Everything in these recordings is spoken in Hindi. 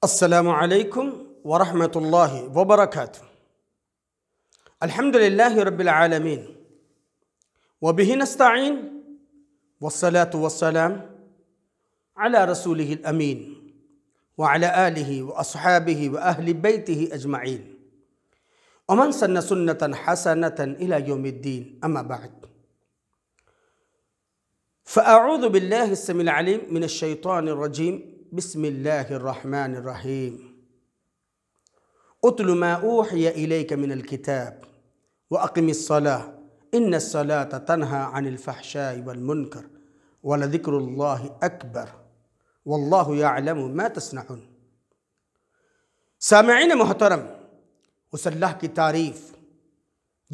السلام عليكم ورحمة الله وبركاته الحمد لله رب العالمين وبه نستعين والصلاة والسلام على رسوله الأمين وعلى آله وأصحابه وأهل بيته أجمعين ومن سن سنة حسنة إلى يوم الدين أما بعد فأعوذ بالله السميع العليم من الشيطان الرجيم بسم الله الرحمن الرحيم اتل ما أوحي إليك من الكتاب وأقم الصلاة إن الصلاة تنهى عن الفحشاء والمنكر ولذكر الله أكبر والله يعلم ما تصنعون سامعين محترم اس اللہ کی تعریف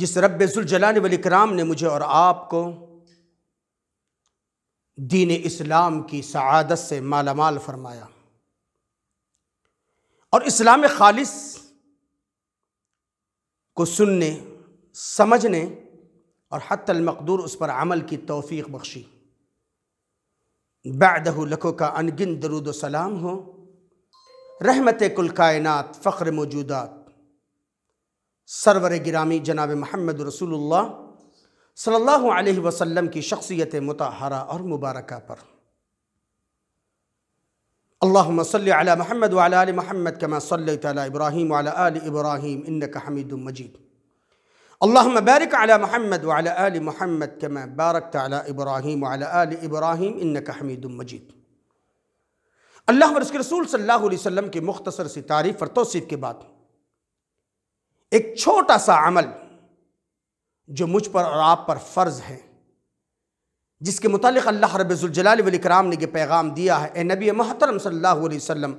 جس رب ذوالجلال والاکرام نے مجھے اور آپ کو दीन इस्लाम की सआदत से मालामाल फरमाया और इस्लाम खालिस को सुनने समझने और हतमकदूर उस पर अमल की तोफ़ी बख्शी बैदह लखों का अनगिन दरुद सलाम हो रहमत कुल कायनात फ़ख्र मौजूदात सरवर गिरामी जनाब महमद रसूलुल्लाह सल्लल्लाहु अलैहि वसल्लम की शख्सियत मतहरा और मुबारक पर अल्लाम सल महमद वाल महमद कमा सल इब्राहिम वाल इब्राहिम इनक हमीद मजीद अल्लाम बारक अला महमद वाल आल महमद कमा बारक अला इब्राहिम वाल आल इब्राहिम इनक हमीद मजीद अल्लाह और उसके रसूल सल्लल्लाहु अलैहि वसल्लम की मुख्तसर सी तारीफ़ और तोसीफ़ के बाद एक छोटा सा अमल जो मुझ पर और आप पर फ़र्ज़ हैं जिसके मुतलिक अल्लाह रबाल वक्राम ने यह पैगाम दिया है ए नबी महतरम के वसम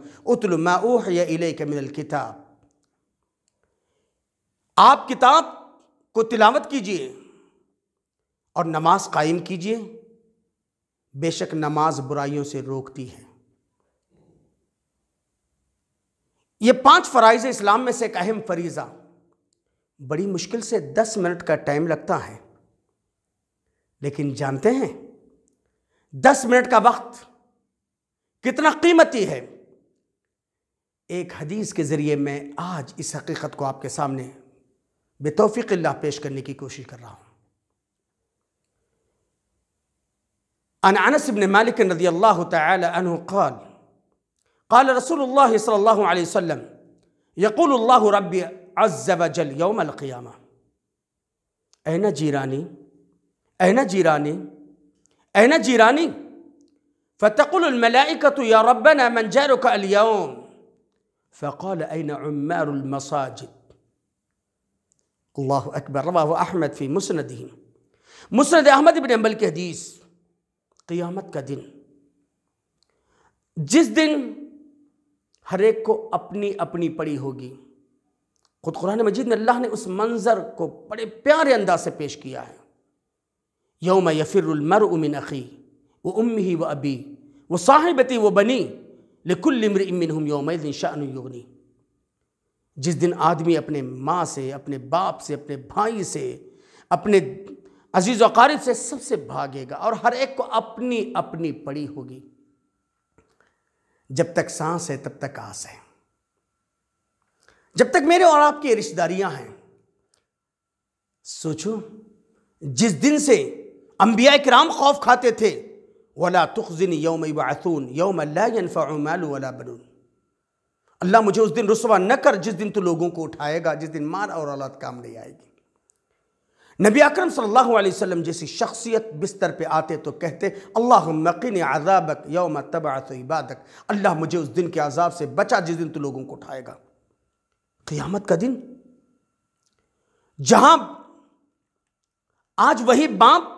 किताब आप किताब को तिलावत कीजिए और नमाज कायम कीजिए बेशक नमाज बुराइयों से रोकती है ये पांच फ़राइज़ इस्लाम में से एक अहम फरीज़ा बड़ी मुश्किल से दस मिनट का टाइम लगता है लेकिन जानते हैं दस मिनट का वक्त कितना कीमती है एक हदीस के ज़रिए मैं आज इस हकीकत को आपके सामने बेतौफ़ीक़ल्ला पेश करने की कोशिश कर रहा हूं अनस इबन मालिक नदी अल्लाह तन कल قال رسول الله صلى الله عليه وسلم يقول الله ربي عز وجل يوم القيامة أين جيراني؟ أين جيراني؟ أين جيراني؟ فتقول الملائكة يا ربنا من جارك اليوم؟ فقال أين عمار المساجد؟ الله أكبر رواه أحمد في مسنده مسند أحمد بن अम्बल के हदीस क़ियामत का دن जिस दिन हर एक को अपनी अपनी ख़ुद कुरान मजीद में अल्लाह ने उस मंज़र को बड़े प्यारे अंदाज से पेश किया है योम यफ़िरमर उमिन अखी व उम ही व अबी व साहिबती व बनी लकुल्लमर इमिन हम योम दिन शाहनी जिस दिन आदमी अपने माँ से अपने बाप से अपने भाई से अपने अजीज़ वकारीब से सबसे भागेगा और हर एक को अपनी अपनी पड़ी होगी जब तक सांस है तब तक आस है जब तक मेरे और आपकी रिश्तेदारियां हैं सोचो जिस दिन से अम्बिया कराम खौफ खाते थे वला तुखिन यौम बासून यौम अल्लाफ़ाल बनून अल्लाह मुझे उस दिन रसवा न कर जिस दिन तो लोगों को उठाएगा जिस दिन मार और औलाद काम नहीं आएगी नबी अक्रम सल्लल्लाहु जैसी शख्सियत बिस्तर पर आते तो कहते अल्लाह मकिन आज़ाबक यौम तबात इबादक अल्लाह मुझे उस दिन के आज़ाब से बचा जिस दिन तो लोगों को उठाएगा क़यामत का दिन जहां आज वही बाप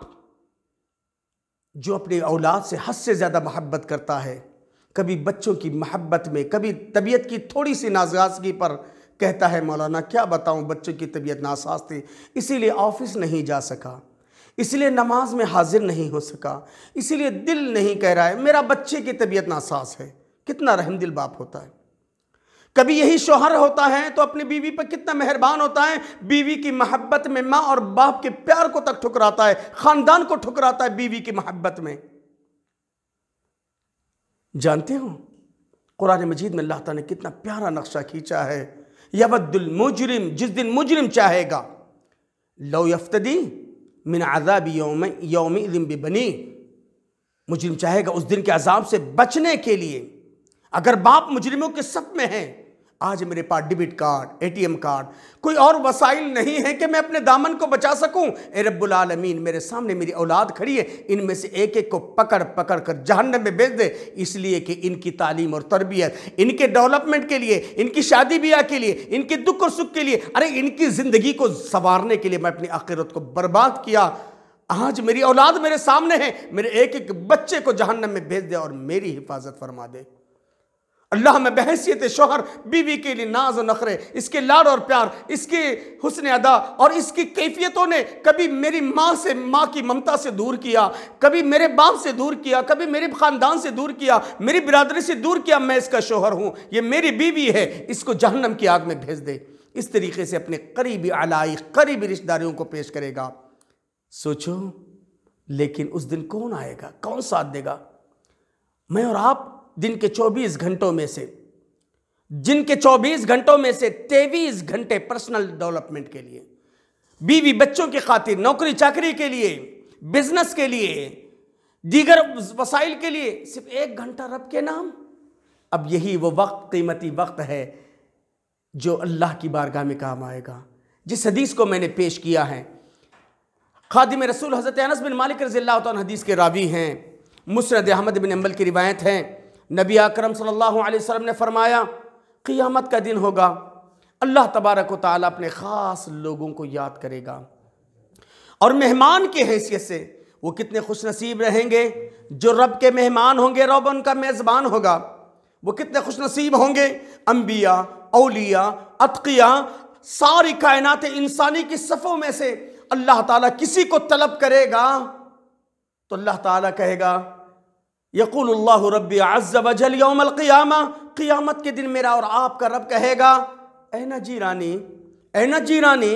जो अपने औलाद से हद से ज़्यादा मोहब्बत करता है कभी बच्चों की मोहब्बत में कभी तबीयत की थोड़ी सी नाजगाजगी पर कहता है मौलाना क्या बताऊं बच्चों की तबीयत नासाज थी इसीलिए ऑफिस नहीं जा सका इसलिए नमाज में हाजिर नहीं हो सका इसीलिए दिल नहीं कह रहा है मेरा बच्चे की तबीयत नासाज है कितना रहमदिल बाप होता है कभी यही शोहर होता है तो अपनी बीवी पर कितना मेहरबान होता है बीवी की मोहब्बत में माँ और बाप के प्यार को तक ठुकराता है खानदान को ठुकराता है बीवी की मोहब्बत में जानते हो कुरान मजीद में अल्लाह ताला ने कितना प्यारा नक्शा खींचा है यवद्दुल मुजरिम जिस दिन मुजरिम चाहेगा लो यफ्तदी मिन आज़ाब योम योम बनी मुजरिम चाहेगा उस दिन के अजाब से बचने के लिए अगर बाप मुजरिमों के सब में है आज मेरे पास डेबिट कार्ड एटीएम कार्ड कोई और वसाइल नहीं है कि मैं अपने दामन को बचा सकूं ए रब्बुल आलमीन मेरे सामने मेरी औलाद खड़ी है इनमें से एक एक को पकड़ पकड़ कर जहन्नम में भेज दे इसलिए कि इनकी तालीम और तरबियत इनके डेवलपमेंट के लिए इनकी शादी ब्याह के लिए इनके दुख और सुख के लिए अरे इनकी ज़िंदगी को संवारने के लिए मैं अपनी आखिरत को बर्बाद किया आज मेरी औलाद मेरे सामने है मेरे एक एक बच्चे को जहन्नम में भेज दे और मेरी हिफाजत फरमा दे अल्लाह में बहसीत शोहर बीवी के लिए नाज और नखरे इसके लाड और प्यार इसके हुसन अदा और इसकी कैफियतों ने कभी मेरी माँ से माँ की ममता से दूर किया कभी मेरे बाप से दूर किया कभी मेरे ख़ानदान से दूर किया मेरी बिरादरी से दूर किया मैं इसका शोहर हूँ ये मेरी बीवी है इसको जहन्नम की आग में भेज दे इस तरीके से अपने करीबी आलाई करीबी रिश्तेदारियों को पेश करेगा सोचो लेकिन उस दिन कौन आएगा कौन साथ देगा मैं और आप दिन के 24 घंटों में से जिनके 24 घंटों में से 23 घंटे पर्सनल डेवलपमेंट के लिए बीवी बच्चों की खातिर नौकरी चाकरी के लिए बिजनेस के लिए दीगर वसाइल के लिए सिर्फ एक घंटा रब के नाम अब यही वो वक्त कीमती वक्त है जो अल्लाह की बारगाह में काम आएगा जिस हदीस को मैंने पेश किया है खादिम रसूल हज़रत अनस बिन मालिक रजील्ला हदीस के रावी हैं मुसरद अहमद बिन अम्बल की रिवायत हैं नबी आकरम सल्लल्लाहु अलैहि वसल्लम ने फरमाया क़ियामत का दिन होगा अल्लाह तबारक वाली अपने ख़ास लोगों को याद करेगा और मेहमान के हैसियत से वो कितने खुश नसीब रहेंगे जो रब के मेहमान होंगे रब उनका मेज़बान होगा वो कितने खुश नसीब होंगे अम्बिया अलिया अतकिया सारी कायनात इंसानी की सफ़ों में से अल्लाह ताला किसी को तलब करेगा तो अल्लाह ताला कहेगा यकुल्ला रब अज़ल यौमलक़ियामा क़ियामत के दिन मेरा और आपका रब कहेगा ऐना जी रानी ऐना जी रानी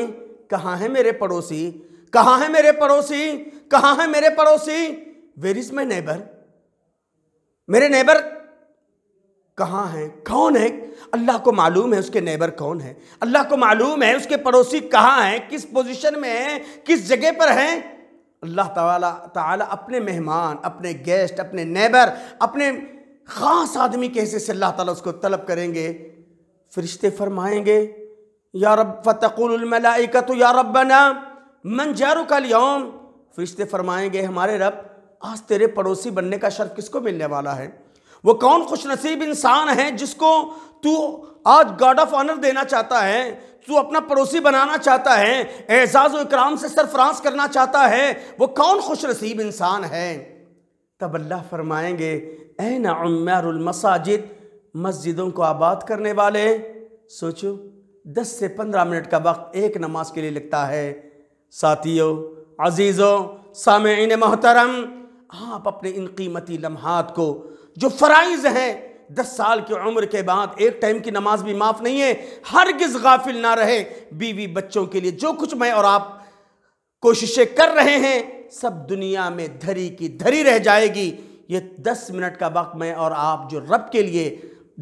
कहाँ है मेरे पड़ोसी कहाँ है मेरे पड़ोसी कहाँ है मेरे पड़ोसी वेर इज़ माई नेबर मेरे नेबर कहाँ हैं कौन है अल्लाह को मालूम है उसके नेबर कौन है अल्लाह को मालूम है उसके पड़ोसी कहाँ हैं किस पोजीशन में हैं किस जगह पर हैं अल्लाह ताला अपने मेहमान अपने गेस्ट अपने नेबर अपने ख़ास आदमी के हिस्से से अल्लाह ताला उसको तलब करेंगे फरिश्ते फरमाएंगे या रब फ़तकुलमलाइका तो या रबना मन जारू का लियोम फरिश्ते फरमाएंगे हमारे रब आज तेरे पड़ोसी बनने का शर्फ किसको मिलने वाला है वो कौन खुशनसीब इंसान है जिसको तू आज गार्ड ऑफ ऑनर देना चाहता है तू अपना पड़ोसी बनाना चाहता है एजाज़ इकराम से सरफराज करना चाहता है वो कौन खुश नसीब इंसान है तब अल्लाह फरमाएंगे ए नमसाजिद मस्जिदों को आबाद करने वाले सोचो दस से पंद्रह मिनट का वक्त एक नमाज के लिए लगता है साथियों अजीज़ों सामीन मोहतरम आप अपने इन कीमती लम्हात को जो फ़राइज़ हैं दस साल की उम्र के बाद एक टाइम की नमाज भी माफ़ नहीं है हर गिज़ गाफिल ना रहे बीवी बच्चों के लिए जो कुछ मैं और आप कोशिशें कर रहे हैं सब दुनिया में धरी की धरी रह जाएगी ये दस मिनट का वक्त मैं और आप जो रब के लिए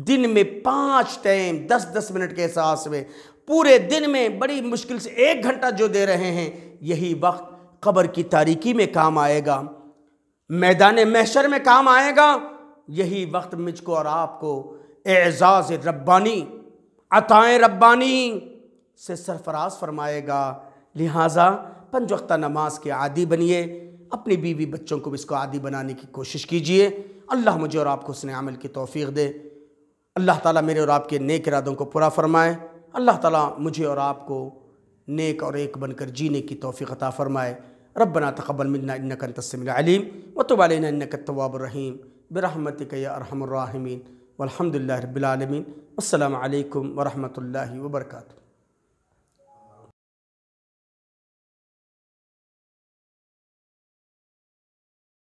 दिन में पाँच टाइम दस दस मिनट के एहसास में पूरे दिन में बड़ी मुश्किल से एक घंटा जो दे रहे हैं यही वक्त कब्र की तारीकी में काम आएगा मैदान महशर में काम आएगा यही वक्त मुझको और आपको एजाज़ रब्बानी अताएँ रब्बानी से सरफराज फरमाएगा लिहाजा पंज वक्ता नमाज के आदि बनिए अपनी बीवी बच्चों को भी इसको आदि बनाने की कोशिश कीजिए अल्लाह मुझे और आपको उसने अमल की तोफ़ी दे अल्लाह ताला मेरे और आपके नेक इरादों को पूरा फरमाए अल्लाह ताला मुझे और आपको नेक और एक बनकर जीने की तोफ़ी अता फ़रमाए रबना तकबल मिलना इन्नकन तस्मिल अलीम वतुबालना इन्नकवाबरहीम برحمتك يا أرحم الراحمين والحمد لله رب العالمين والسلام عليكم ورحمة الله وبركاته